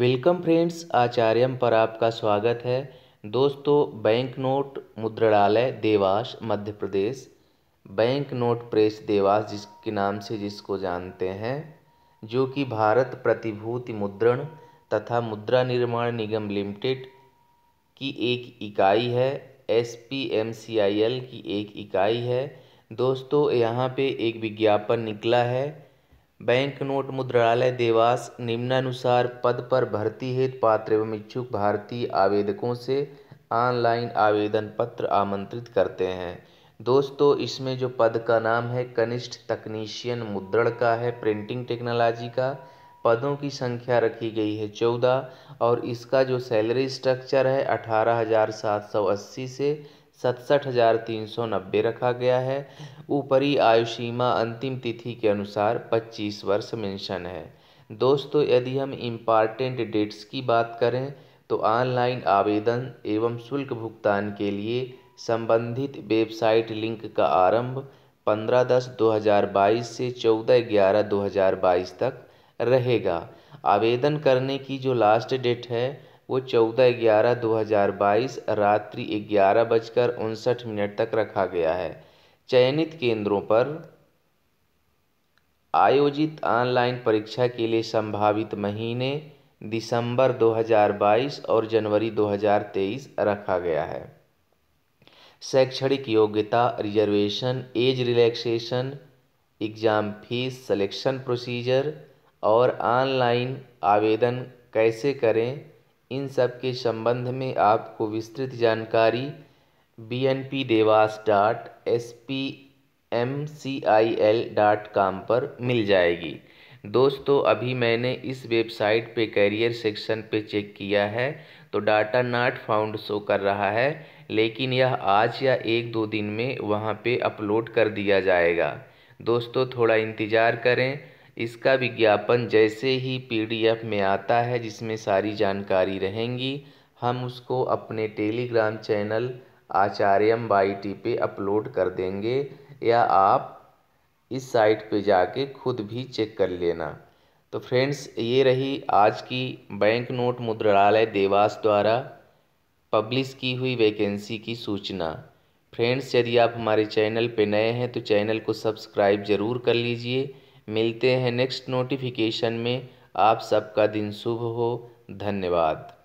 welcome friends आचार्यम पर आपका स्वागत है दोस्तों बैंक नोट मुद्रणालय Dewas Madhya Pradesh bank note press Dewas जिसके नाम से जिसको जानते हैं जो कि भारत प्रतिभूति मुद्रण तथा मुद्रा निर्माण निगम लिमिटेड की एक इकाई है S P M C I L की एक इकाई है दोस्तों यहाँ पे एक विज्ञापन निकला है बैंक नोट मुद्रालय देवास निम्नानुसार पद पर भर्ती हेतु पात्र एवं इच्छुक भारतीय आवेदकों से ऑनलाइन आवेदन पत्र आमंत्रित करते हैं दोस्तों इसमें जो पद का नाम है कनिष्ठ तकनीशियन मुद्रण का है प्रिंटिंग टेक्नोलॉजी का पदों की संख्या रखी गई है चौदह और इसका जो सैलरी स्ट्रक्चर है अठारह हज़ार सात सौ अस्सी से सतसठ हज़ार तीन सौ नब्बे रखा गया है ऊपरी आयु सीमा अंतिम तिथि के अनुसार पच्चीस वर्ष मेंशन है दोस्तों यदि हम इम्पॉर्टेंट डेट्स की बात करें तो ऑनलाइन आवेदन एवं शुल्क भुगतान के लिए संबंधित वेबसाइट लिंक का आरंभ 15 दस 2022 से 14 ग्यारह 2022 तक रहेगा आवेदन करने की जो लास्ट डेट है वो चौदह ग्यारह दो हज़ार बाईस रात्रि ग्यारह बजकर उनसठ मिनट तक रखा गया है चयनित केंद्रों पर आयोजित ऑनलाइन परीक्षा के लिए संभावित महीने दिसंबर 2022 और जनवरी 2023 रखा गया है शैक्षणिक योग्यता reservation age relaxation exam fee selection procedure और ऑनलाइन आवेदन कैसे करें इन सब के संबंध में आपको विस्तृत जानकारी B N P Dewas dot S P M C I L dot com पर मिल जाएगी दोस्तों अभी मैंने इस वेबसाइट पे करियर सेक्शन पे चेक किया है तो डाटा नाट फाउंड शो कर रहा है लेकिन यह आज या एक दो दिन में वहाँ पे अपलोड कर दिया जाएगा दोस्तों थोड़ा इंतज़ार करें इसका विज्ञापन जैसे ही पी डी एफ में आता है जिसमें सारी जानकारी रहेंगी हम उसको अपने Telegram channel Acharyam by T पे अपलोड कर देंगे या आप इस साइट पे जाके खुद भी चेक कर लेना तो फ्रेंड्स ये रही आज की बैंक नोट मुद्रालय देवास द्वारा पब्लिश की हुई वैकेंसी की सूचना फ्रेंड्स यदि आप हमारे चैनल पे नए हैं तो चैनल को सब्सक्राइब ज़रूर कर लीजिए मिलते हैं नेक्स्ट नोटिफिकेशन में आप सबका दिन शुभ हो धन्यवाद